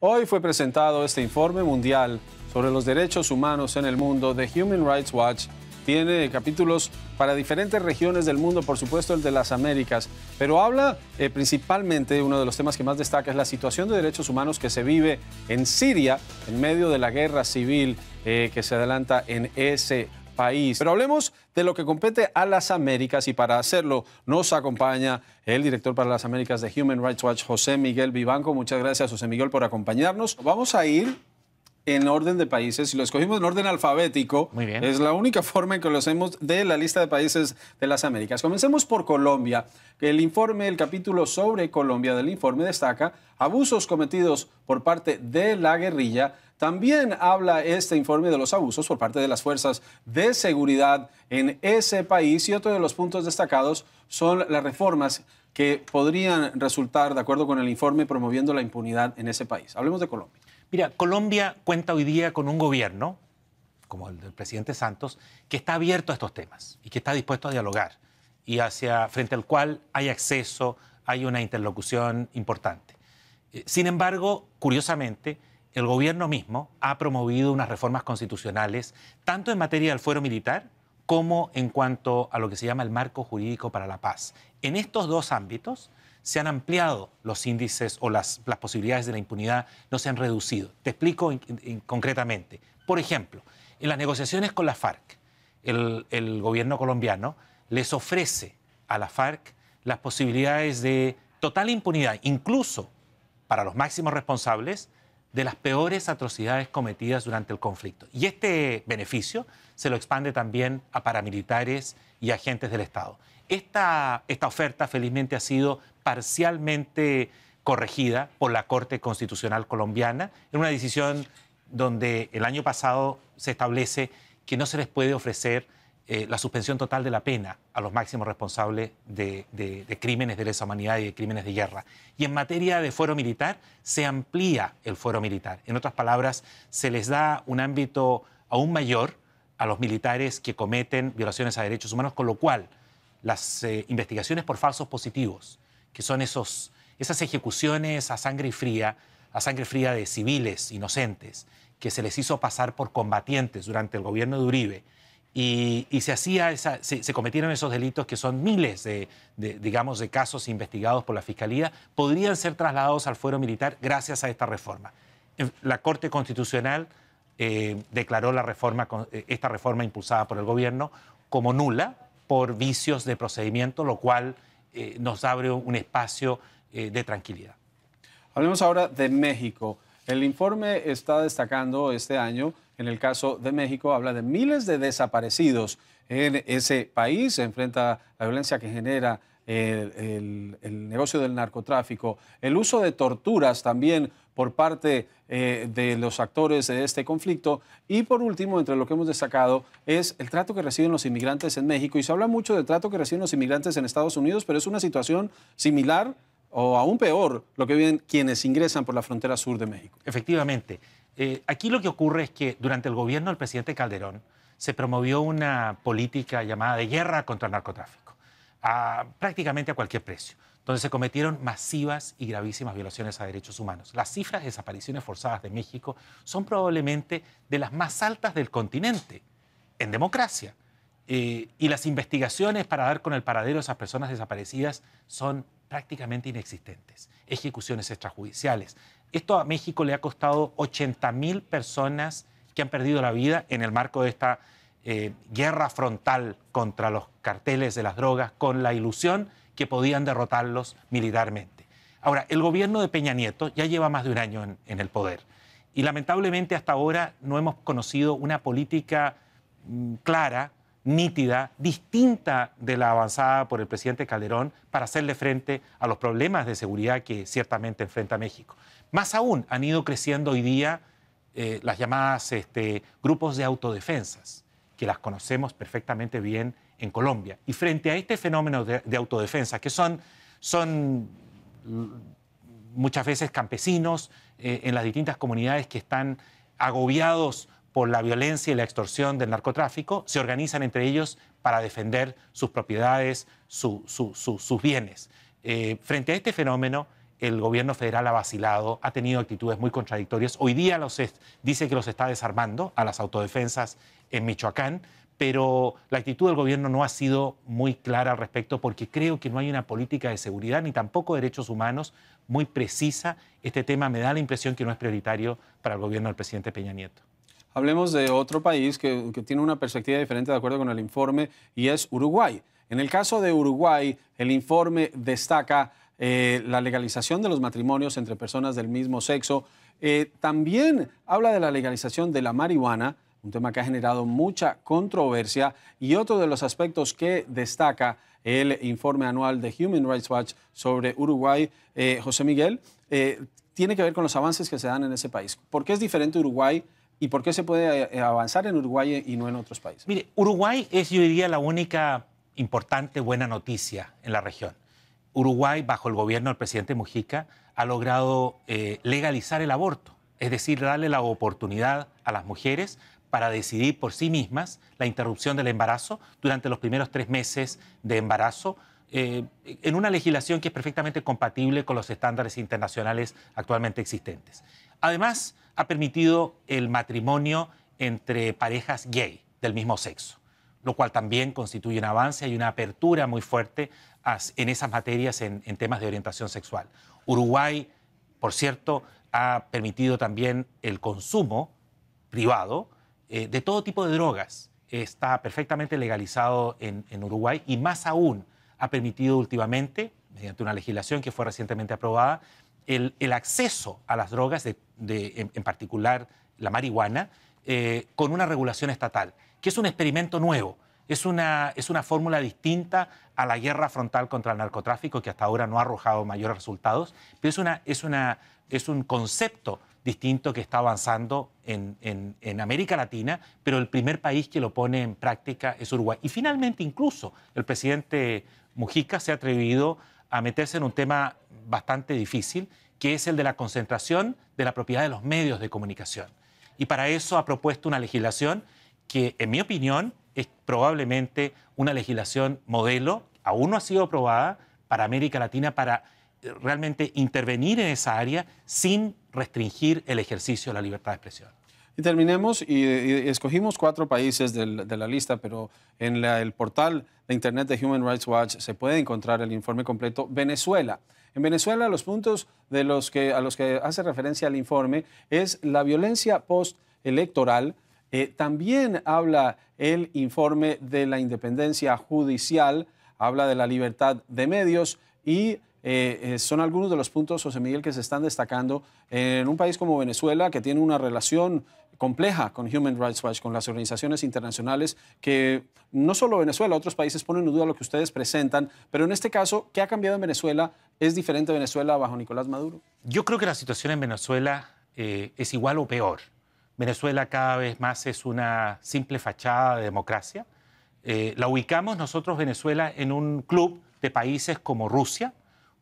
Hoy fue presentado este informe mundial sobre los derechos humanos en el mundo de Human Rights Watch. Tiene capítulos para diferentes regiones del mundo, por supuesto el de las Américas, pero habla eh, principalmente, uno de los temas que más destaca es la situación de derechos humanos que se vive en Siria en medio de la guerra civil eh, que se adelanta en ese pero hablemos de lo que compete a las Américas y para hacerlo nos acompaña el director para las Américas de Human Rights Watch, José Miguel Vivanco. Muchas gracias, José Miguel, por acompañarnos. Vamos a ir en orden de países, si lo escogimos en orden alfabético, es la única forma en que lo hacemos de la lista de países de las Américas. Comencemos por Colombia. El informe, el capítulo sobre Colombia del informe destaca abusos cometidos por parte de la guerrilla también habla este informe de los abusos por parte de las fuerzas de seguridad en ese país y otro de los puntos destacados son las reformas que podrían resultar, de acuerdo con el informe, promoviendo la impunidad en ese país. Hablemos de Colombia. Mira, Colombia cuenta hoy día con un gobierno, como el del presidente Santos, que está abierto a estos temas y que está dispuesto a dialogar y hacia frente al cual hay acceso, hay una interlocución importante. Eh, sin embargo, curiosamente, el gobierno mismo ha promovido unas reformas constitucionales, tanto en materia del fuero militar como en cuanto a lo que se llama el marco jurídico para la paz. En estos dos ámbitos se han ampliado los índices o las, posibilidades de la impunidad, no se han reducido. Te explico concretamente. Por ejemplo, en las negociaciones con la FARC, el gobierno colombiano les ofrece a la FARC las posibilidades de total impunidad, incluso para los máximos responsables, de las peores atrocidades cometidas durante el conflicto. Y este beneficio se lo expande también a paramilitares y agentes del Estado. Esta, oferta felizmente ha sido parcialmente corregida por la Corte Constitucional colombiana en una decisión donde el año pasado se establece que no se les puede ofrecer eh, la suspensión total de la pena a los máximos responsables de, crímenes de lesa humanidad y de crímenes de guerra. Y en materia de fuero militar, se amplía el fuero militar. En otras palabras, se les da un ámbito aún mayor a los militares que cometen violaciones a derechos humanos, con lo cual las eh, investigaciones por falsos positivos, que son esos, esas ejecuciones a sangre fría, a sangre fría de civiles inocentes, que se les hizo pasar por combatientes durante el gobierno de Uribe, y, se, hacía se, cometieron esos delitos que son miles de, digamos, de casos investigados por la Fiscalía, podrían ser trasladados al fuero militar gracias a esta reforma. La Corte Constitucional eh, declaró la reforma, eh, esta reforma impulsada por el gobierno como nula por vicios de procedimiento, lo cual eh, nos abre un espacio de tranquilidad. Hablemos ahora de México. El informe está destacando este año en el caso de México, habla de miles de desaparecidos en ese país, se enfrenta la violencia que genera eh, el, negocio del narcotráfico, el uso de torturas también por parte eh, de los actores de este conflicto y por último, entre lo que hemos destacado, es el trato que reciben los inmigrantes en México y se habla mucho del trato que reciben los inmigrantes en Estados Unidos, pero es una situación similar o aún peor, lo que viven quienes ingresan por la frontera sur de México. Efectivamente. Eh, aquí lo que ocurre es que durante el gobierno del presidente Calderón se promovió una política llamada de guerra contra el narcotráfico, prácticamente a cualquier precio, donde se cometieron masivas y gravísimas violaciones a derechos humanos. Las cifras de desapariciones forzadas de México son probablemente de las más altas del continente en democracia. Eh, y las investigaciones para dar con el paradero de esas personas desaparecidas son prácticamente inexistentes. Ejecuciones extrajudiciales. Esto a México le ha costado 80.000 personas que han perdido la vida en el marco de esta eh, guerra frontal contra los carteles de las drogas con la ilusión que podían derrotarlos militarmente. Ahora, el gobierno de Peña Nieto ya lleva más de un año en, el poder y lamentablemente hasta ahora no hemos conocido una política mm, clara nítida, distinta de la avanzada por el presidente Calderón para hacerle frente a los problemas de seguridad que ciertamente enfrenta México. Más aún, han ido creciendo hoy día eh, las llamadas este, grupos de autodefensas, que las conocemos perfectamente bien en Colombia. Y frente a este fenómeno de, autodefensa, que son, son muchas veces campesinos eh, en las distintas comunidades que están agobiados por la violencia y la extorsión del narcotráfico, se organizan entre ellos para defender sus propiedades, sus bienes. Eh, frente a este fenómeno, el gobierno federal ha vacilado, ha tenido actitudes muy contradictorias. Hoy día los dice que los está desarmando a las autodefensas en Michoacán, pero la actitud del gobierno no ha sido muy clara al respecto porque creo que no hay una política de seguridad ni tampoco derechos humanos muy precisa. Este tema me da la impresión que no es prioritario para el gobierno del presidente Peña Nieto. Hablemos de otro país que, tiene una perspectiva diferente de acuerdo con el informe y es Uruguay. En el caso de Uruguay, el informe destaca eh, la legalización de los matrimonios entre personas del mismo sexo. Eh, también habla de la legalización de la marihuana, un tema que ha generado mucha controversia. Y otro de los aspectos que destaca el informe anual de Human Rights Watch sobre Uruguay, eh, José Miguel, tiene que ver con los avances que se dan en ese país. ¿Por qué es diferente Uruguay y por qué se puede eh, avanzar en Uruguay y no en otros países? Mire, Uruguay es, yo diría, la única importante buena noticia en la región. Uruguay, bajo el gobierno del presidente Mujica, ha logrado eh, legalizar el aborto, es decir, darle la oportunidad a las mujeres para decidir por sí mismas la interrupción del embarazo durante los primeros tres meses de embarazo eh, en una legislación que es perfectamente compatible con los estándares internacionales actualmente existentes. Además, ha permitido el matrimonio entre parejas gay del mismo sexo, lo cual también constituye un avance y una apertura muy fuerte en esas materias en, temas de orientación sexual. Uruguay, por cierto, ha permitido también el consumo privado eh, de todo tipo de drogas. Está perfectamente legalizado en Uruguay y más aún ha permitido últimamente, mediante una legislación que fue recientemente aprobada, el, acceso a las drogas, de, en, particular la marihuana, eh, con una regulación estatal, que es un experimento nuevo. Es una, es una fórmula distinta a la guerra frontal contra el narcotráfico, que hasta ahora no ha arrojado mayores resultados, pero es, una, es, una, es un concepto distinto que está avanzando en, en, en, América Latina, pero el primer país que lo pone en práctica es Uruguay. Y finalmente, incluso el presidente Mujica se ha atrevido a meterse en un tema bastante difícil, que es el de la concentración de la propiedad de los medios de comunicación. Y para eso ha propuesto una legislación que, en mi opinión, es probablemente una legislación modelo, aún no ha sido aprobada para América Latina, para eh, realmente intervenir en esa área sin restringir el ejercicio de la libertad de expresión. Y terminemos y, escogimos cuatro países de la lista, pero en el portal de Internet de Human Rights Watch se puede encontrar el informe completo. Venezuela. En Venezuela los puntos de los que, a los que hace referencia el informe es la violencia postelectoral. Eh, también habla el informe de la independencia judicial, habla de la libertad de medios y eh, eh, son algunos de los puntos, José Miguel, que se están destacando en un país como Venezuela, que tiene una relación compleja con Human Rights Watch, con las organizaciones internacionales que no solo Venezuela, otros países ponen en duda lo que ustedes presentan, pero en este caso, ¿qué ha cambiado en Venezuela? ¿Es diferente Venezuela bajo Nicolás Maduro? Yo creo que la situación en Venezuela eh, es igual o peor. Venezuela cada vez más es una simple fachada de democracia. Eh, la ubicamos nosotros, Venezuela, en un club de países como Rusia,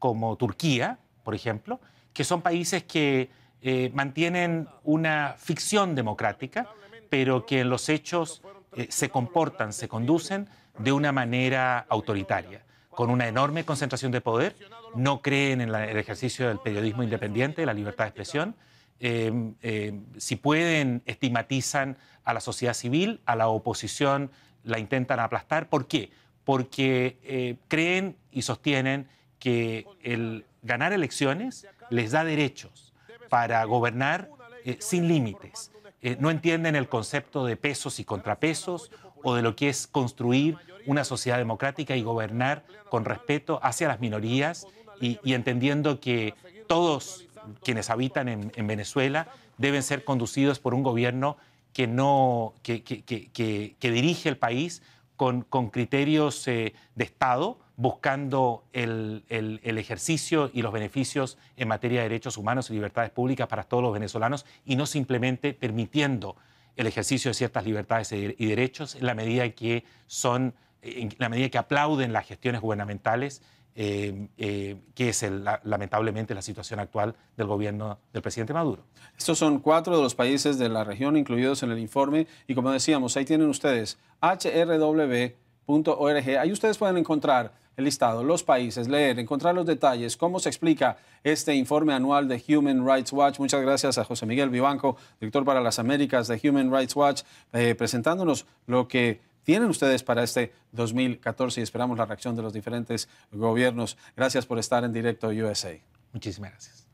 como Turquía, por ejemplo, que son países que eh, mantienen una ficción democrática, pero que en los hechos eh, se comportan, se conducen de una manera autoritaria, con una enorme concentración de poder, no creen en el ejercicio del periodismo independiente, la libertad de expresión. Em, em, si pueden, estigmatizan a la sociedad civil, a la oposición, la intentan aplastar. ¿Por qué? Porque eh, creen y sostienen que el ganar elecciones les da derechos, para gobernar eh, sin límites. Eh, no entienden el concepto de pesos y contrapesos o de lo que es construir una sociedad democrática y gobernar con respeto hacia las minorías y, entendiendo que todos quienes habitan en, Venezuela deben ser conducidos por un gobierno que, no, que, dirige el país con, criterios eh, de Estado buscando el, ejercicio y los beneficios en materia de derechos humanos y libertades públicas para todos los venezolanos y no simplemente permitiendo el ejercicio de ciertas libertades y derechos en la medida que son, la medida que aplauden las gestiones gubernamentales, eh, eh, que es lamentablemente la situación actual del gobierno del presidente Maduro. Estos son cuatro de los países de la región incluidos en el informe y como decíamos, ahí tienen ustedes hrw.org. Ahí ustedes pueden encontrar el listado, los países, leer, encontrar los detalles, cómo se explica este informe anual de Human Rights Watch. Muchas gracias a José Miguel Vivanco, director para las Américas de Human Rights Watch, eh, presentándonos lo que tienen ustedes para este 2014 y esperamos la reacción de los diferentes gobiernos. Gracias por estar en directo USA. Muchísimas gracias.